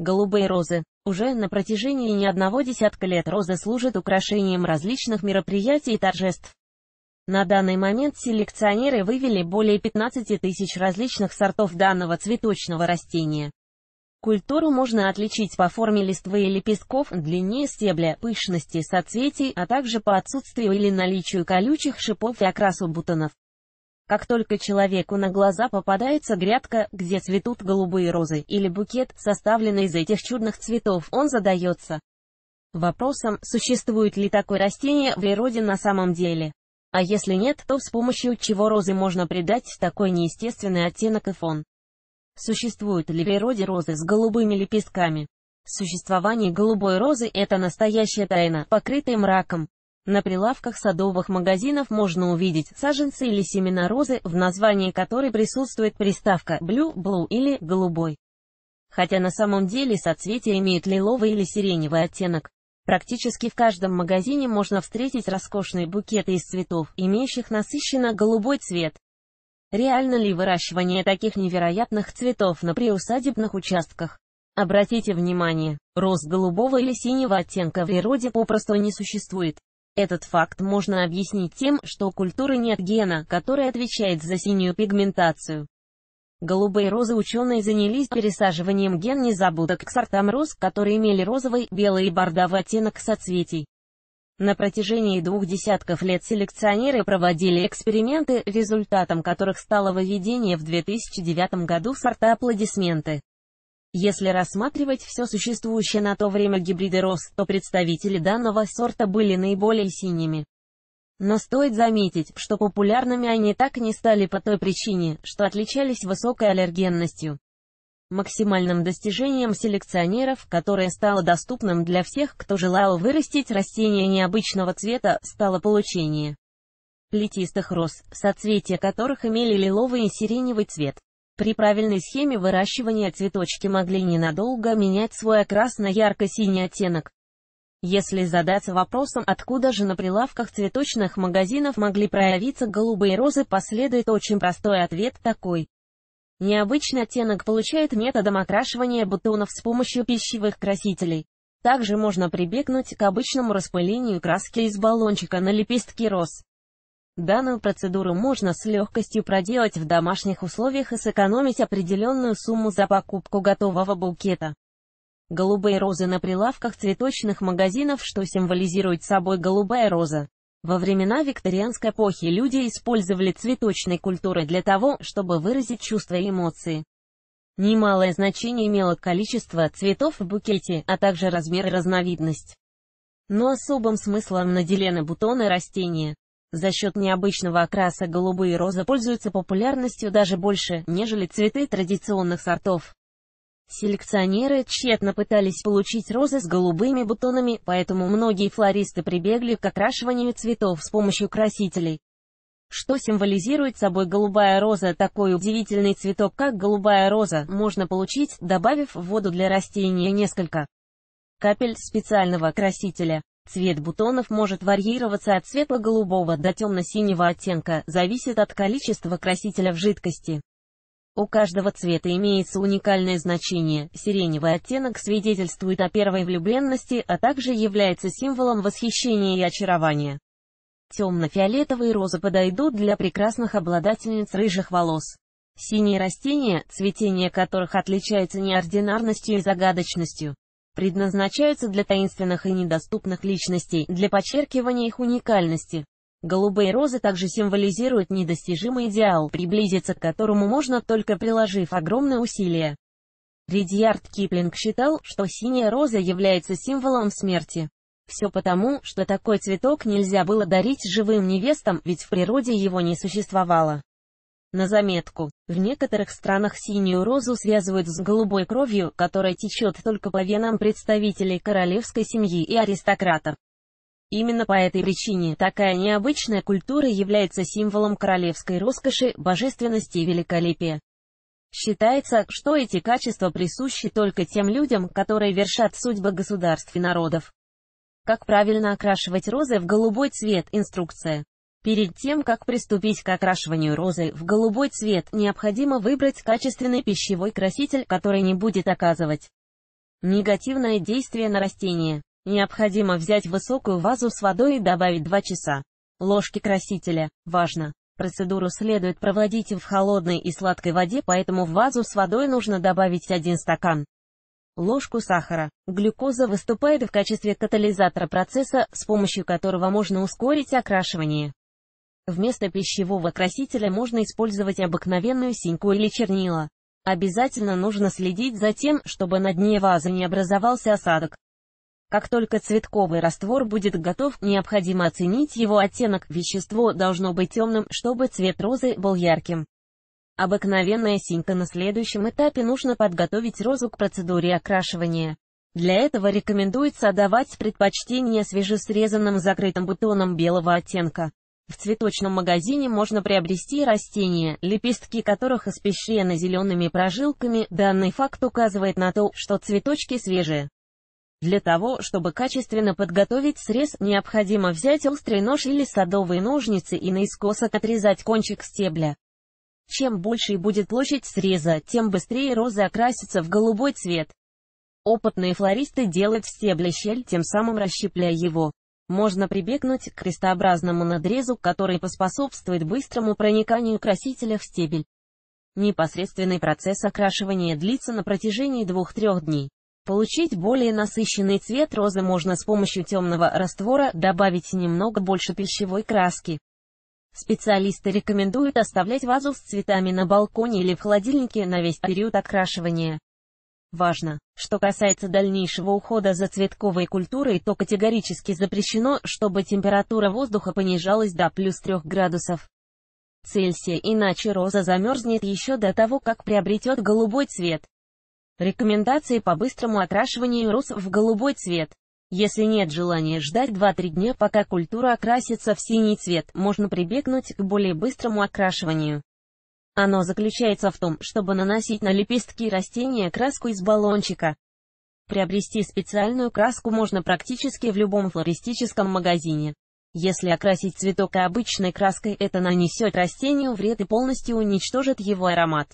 Голубые розы. Уже на протяжении не одного десятка лет розы служат украшением различных мероприятий и торжеств. На данный момент селекционеры вывели более 15 тысяч различных сортов данного цветочного растения. Культуру можно отличить по форме листвы и лепестков, длине стебля, пышности соцветий, а также по отсутствию или наличию колючих шипов и окрасу бутонов. Как только человеку на глаза попадается грядка, где цветут голубые розы, или букет, составленный из этих чудных цветов, он задается вопросом, существует ли такое растение в природе на самом деле. А если нет, то с помощью чего розы можно придать такой неестественный оттенок и фон. Существуют ли в природе розы с голубыми лепестками? Существование голубой розы – это настоящая тайна, покрытая мраком. На прилавках садовых магазинов можно увидеть саженцы или семена розы, в названии которой присутствует приставка blue, blue или «голубой». Хотя на самом деле соцветия имеют лиловый или сиреневый оттенок. Практически в каждом магазине можно встретить роскошные букеты из цветов, имеющих насыщенно голубой цвет. Реально ли выращивание таких невероятных цветов на приусадебных участках? Обратите внимание, роз голубого или синего оттенка в природе попросту не существует. Этот факт можно объяснить тем, что у культуры нет гена, который отвечает за синюю пигментацию. Голубые розы ученые занялись пересаживанием ген незабудок к сортам роз, которые имели розовый, белый и бордовый оттенок соцветий. На протяжении двух десятков лет селекционеры проводили эксперименты, результатом которых стало выведение в 2009 году сорта аплодисменты. Если рассматривать все существующее на то время гибриды роз, то представители данного сорта были наиболее синими. Но стоит заметить, что популярными они так и не стали по той причине, что отличались высокой аллергенностью. Максимальным достижением селекционеров, которое стало доступным для всех, кто желал вырастить растения необычного цвета, стало получение плетистых роз, соцветия которых имели лиловый и сиреневый цвет. При правильной схеме выращивания цветочки могли ненадолго менять свой окрас на ярко-синий оттенок. Если задаться вопросом, откуда же на прилавках цветочных магазинов могли проявиться голубые розы, последует очень простой ответ такой. Необычный оттенок получает методом окрашивания бутонов с помощью пищевых красителей. Также можно прибегнуть к обычному распылению краски из баллончика на лепестки роз. Данную процедуру можно с легкостью проделать в домашних условиях и сэкономить определенную сумму за покупку готового букета. Голубые розы на прилавках цветочных магазинов, что символизирует собой голубая роза. Во времена викторианской эпохи люди использовали цветочные культуры для того, чтобы выразить чувства и эмоции. Немалое значение имело количество цветов в букете, а также размер и разновидность. Но особым смыслом наделены бутоны растения. За счет необычного окраса голубые розы пользуются популярностью даже больше, нежели цветы традиционных сортов. Селекционеры тщетно пытались получить розы с голубыми бутонами, поэтому многие флористы прибегли к окрашиванию цветов с помощью красителей. Что символизирует собой голубая роза, такой удивительный цветок, как голубая роза, можно получить, добавив в воду для растения несколько капель специального красителя. Цвет бутонов может варьироваться от светло-голубого до темно-синего оттенка, зависит от количества красителя в жидкости. У каждого цвета имеется уникальное значение, сиреневый оттенок свидетельствует о первой влюбленности, а также является символом восхищения и очарования. Темно-фиолетовые розы подойдут для прекрасных обладательниц рыжих волос. Синие растения, цветение которых отличается неординарностью и загадочностью, предназначаются для таинственных и недоступных личностей, для подчеркивания их уникальности. Голубые розы также символизируют недостижимый идеал, приблизиться к которому можно только приложив огромные усилия. Ридьярд Киплинг считал, что синяя роза является символом смерти. Все потому, что такой цветок нельзя было дарить живым невестам, ведь в природе его не существовало. На заметку, в некоторых странах синюю розу связывают с голубой кровью, которая течет только по венам представителей королевской семьи и аристократов. Именно по этой причине такая необычная культура является символом королевской роскоши, божественности и великолепия. Считается, что эти качества присущи только тем людям, которые вершат судьбы государств и народов. Как правильно окрашивать розы в голубой цвет, инструкция. Перед тем, как приступить к окрашиванию розы в голубой цвет, необходимо выбрать качественный пищевой краситель, который не будет оказывать негативное действие на растение. Необходимо взять высокую вазу с водой и добавить 2 часа. Ложки красителя. Важно! Процедуру следует проводить в холодной и сладкой воде, поэтому в вазу с водой нужно добавить 1 стакан ложку сахара. Глюкоза выступает в качестве катализатора процесса, с помощью которого можно ускорить окрашивание. Вместо пищевого красителя можно использовать обыкновенную синьку или чернила. Обязательно нужно следить за тем, чтобы на дне вазы не образовался осадок. Как только цветковый раствор будет готов, необходимо оценить его оттенок. Вещество должно быть темным, чтобы цвет розы был ярким. Обыкновенная синька на следующем этапе нужно подготовить розу к процедуре окрашивания. Для этого рекомендуется отдавать предпочтение свежесрезанным закрытым бутонам белого оттенка. В цветочном магазине можно приобрести растения, лепестки которых испещрены зелеными прожилками. Данный факт указывает на то, что цветочки свежие. Для того, чтобы качественно подготовить срез, необходимо взять острый нож или садовые ножницы и наискосок отрезать кончик стебля. Чем больше будет площадь среза, тем быстрее розы окрасятся в голубой цвет. Опытные флористы делают в стебле щель, тем самым расщепляя его можно прибегнуть к крестообразному надрезу, который поспособствует быстрому прониканию красителя в стебель. Непосредственный процесс окрашивания длится на протяжении 2-3 дней. Получить более насыщенный цвет розы можно с помощью темного раствора добавить немного больше пищевой краски. Специалисты рекомендуют оставлять вазу с цветами на балконе или в холодильнике на весь период окрашивания. Важно, что касается дальнейшего ухода за цветковой культурой, то категорически запрещено, чтобы температура воздуха понижалась до плюс 3 градусов Цельсия, иначе роза замерзнет еще до того, как приобретет голубой цвет. Рекомендации по быстрому окрашиванию роз в голубой цвет. Если нет желания ждать 2-3 дня, пока культура окрасится в синий цвет, можно прибегнуть к более быстрому окрашиванию. Оно заключается в том, чтобы наносить на лепестки растения краску из баллончика. Приобрести специальную краску можно практически в любом флористическом магазине. Если окрасить цветок обычной краской, это нанесет растению вред и полностью уничтожит его аромат.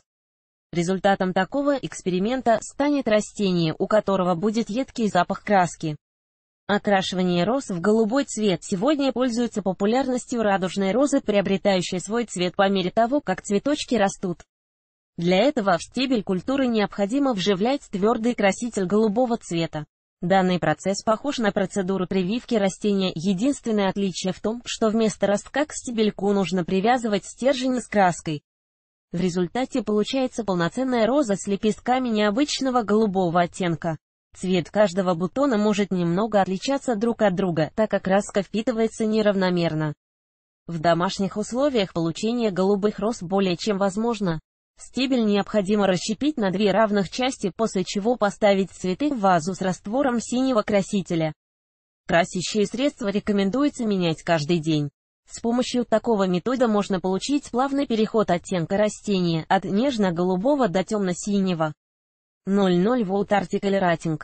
Результатом такого эксперимента станет растение, у которого будет едкий запах краски. Окрашивание роз в голубой цвет сегодня пользуется популярностью радужной розы, приобретающей свой цвет по мере того, как цветочки растут. Для этого в стебель культуры необходимо вживлять твердый краситель голубого цвета. Данный процесс похож на процедуру прививки растения, единственное отличие в том, что вместо ростка к стебельку нужно привязывать стержень с краской. В результате получается полноценная роза с лепестками необычного голубого оттенка. Цвет каждого бутона может немного отличаться друг от друга, так как краска впитывается неравномерно. В домашних условиях получение голубых роз более чем возможно. Стебель необходимо расщепить на две равных части, после чего поставить цветы в вазу с раствором синего красителя. Красящие средства рекомендуется менять каждый день. С помощью такого метода можно получить плавный переход оттенка растения от нежно-голубого до темно-синего. 00 Volt Article Rating